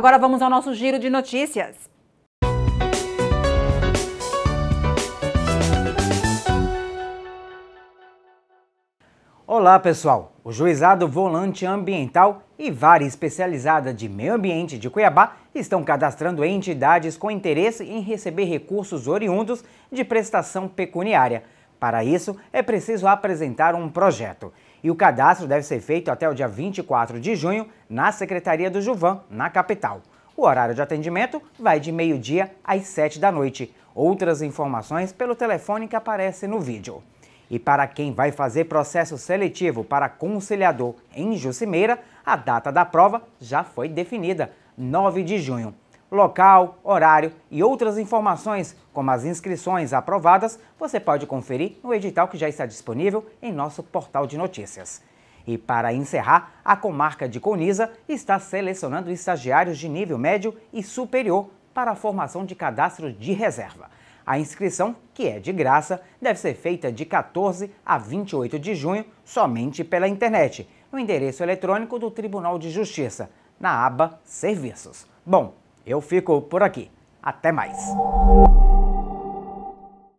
Agora vamos ao nosso giro de notícias. Olá pessoal! O Juizado Volante Ambiental e Vara Especializada de Meio Ambiente de Cuiabá estão cadastrando entidades com interesse em receber recursos oriundos de prestação pecuniária. Para isso, é preciso apresentar um projeto. E o cadastro deve ser feito até o dia 24 de junho na Secretaria do Juvan, na capital. O horário de atendimento vai de meio-dia às 7 da noite. Outras informações pelo telefone que aparece no vídeo. E para quem vai fazer processo seletivo para conciliador em Jucimeira, a data da prova já foi definida, 9 de junho local, horário e outras informações, como as inscrições aprovadas, você pode conferir no edital que já está disponível em nosso portal de notícias. E para encerrar, a comarca de Coniza está selecionando estagiários de nível médio e superior para a formação de cadastro de reserva. A inscrição, que é de graça, deve ser feita de 14 a 28 de junho somente pela internet, no endereço eletrônico do Tribunal de Justiça, na aba Serviços. Bom, eu fico por aqui. Até mais.